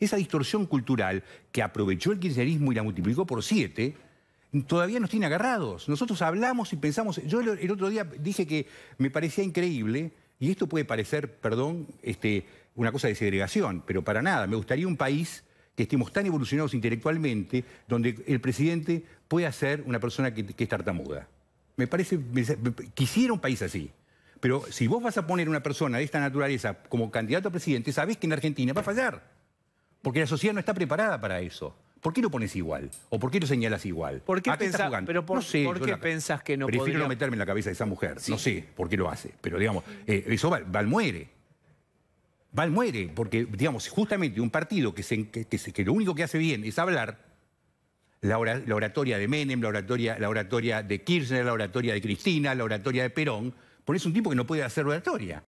Esa distorsión cultural que aprovechó el kirchnerismo y la multiplicó por siete, todavía nos tiene agarrados. Nosotros hablamos y pensamos... Yo el otro día dije que me parecía increíble, y esto puede parecer, perdón, este, una cosa de segregación, pero para nada. Me gustaría un país que estemos tan evolucionados intelectualmente, donde el presidente pueda ser una persona que, que es tartamuda. Me parece, quisiera un país así. Pero si vos vas a poner una persona de esta naturaleza como candidato a presidente, sabés que en Argentina va a fallar. Porque la sociedad no está preparada para eso. ¿Por qué lo pones igual? ¿O por qué lo señalas igual? ¿Por qué, pensás, que no sé, ¿por Prefiero no meterme en la cabeza de esa mujer. No sé por qué lo hace. Pero digamos, eh, eso Val, muere. Val muere. Porque, digamos, justamente un partido que, se, que, lo único que hace bien es hablar, la, oratoria de Menem, la oratoria, la oratoria de Kirchner, la oratoria de Cristina, la oratoria de Perón, por un tipo que no puede hacer oratoria.